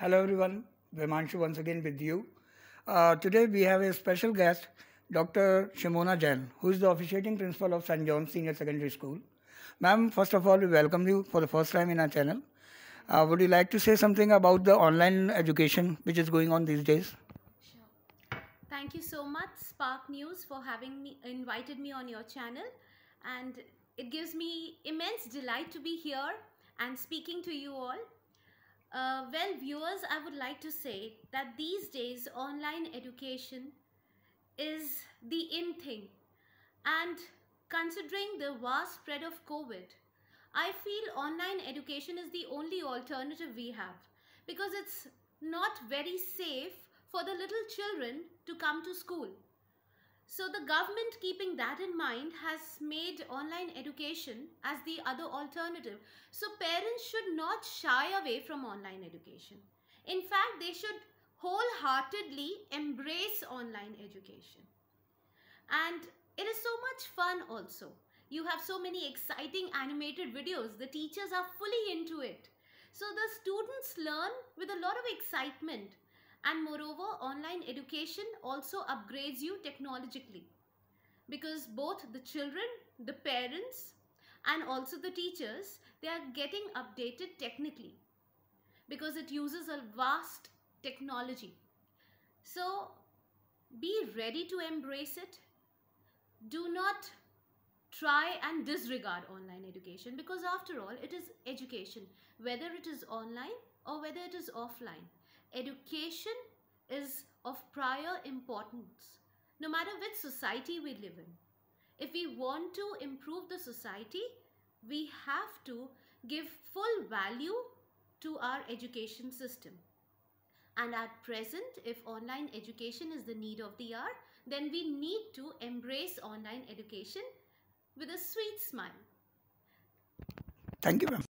Hello everyone, Vimanshu once again with you. Uh, today we have a special guest, Dr. Shimona Jain, who is the officiating principal of St. John's Senior Secondary School. Ma'am, first of all, we welcome you for the first time in our channel. Uh, would you like to say something about the online education which is going on these days? Sure. Thank you so much, Spark News, for having me invited me on your channel. And it gives me immense delight to be here and speaking to you all uh, well, viewers, I would like to say that these days online education is the in thing. And considering the vast spread of COVID, I feel online education is the only alternative we have because it's not very safe for the little children to come to school. So the government keeping that in mind has made online education as the other alternative. So parents should not shy away from online education. In fact, they should wholeheartedly embrace online education. And it is so much fun also. You have so many exciting animated videos. The teachers are fully into it. So the students learn with a lot of excitement and moreover online education also upgrades you technologically because both the children, the parents and also the teachers, they are getting updated technically because it uses a vast technology. So be ready to embrace it. Do not try and disregard online education because after all it is education whether it is online or whether it is offline education is of prior importance, no matter which society we live in. If we want to improve the society, we have to give full value to our education system. And at present, if online education is the need of the hour, then we need to embrace online education with a sweet smile. Thank you, ma'am.